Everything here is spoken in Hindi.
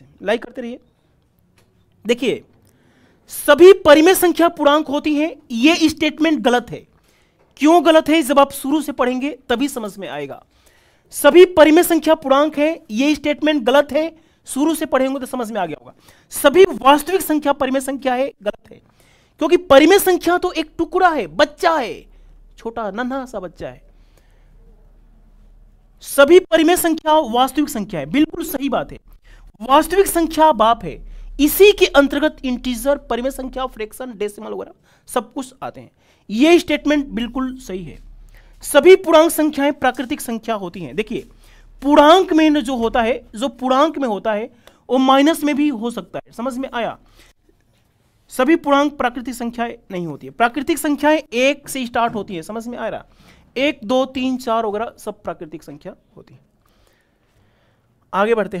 से लाइक करते रहिए देखिए सभी परिमेय संख्या पूर्णांक होती है यह स्टेटमेंट गलत है क्यों गलत है जब आप शुरू से पढ़ेंगे तभी समझ में आएगा सभी परिमेय संख्या पूर्णांक है यह स्टेटमेंट गलत है शुरू से पढ़ेंगे तो समझ में आ गया होगा सभी वास्तविक संख्या परिमेय संख्या है गलत है क्योंकि परिमेय संख्या तो एक टुकड़ा है बच्चा है छोटा नन्हा सा बच्चा है सभी परिमेय संख्या वास्तविक संख्या है बिल्कुल सही बात है वास्तविक संख्या बाप है इसी के अंतर्गत इंटीजर परिमेय संख्या फ्रैक्शन डेसिमल वगैरह सब कुछ आते हैं ये स्टेटमेंट बिल्कुल सही है सभी पूर्णांक संख्याएं प्राकृतिक संख्या होती हैं देखिए पूर्णांक में जो होता है जो पूर्णांक में होता है वो माइनस में भी हो सकता है समझ में आया सभी पूर्णांक प्राकृतिक संख्याएं नहीं होती है प्राकृतिक संख्याएं एक से स्टार्ट होती है समझ में आ रहा एक दो तीन चार वगैरह सब प्राकृतिक संख्या होती है आगे बढ़ते हैं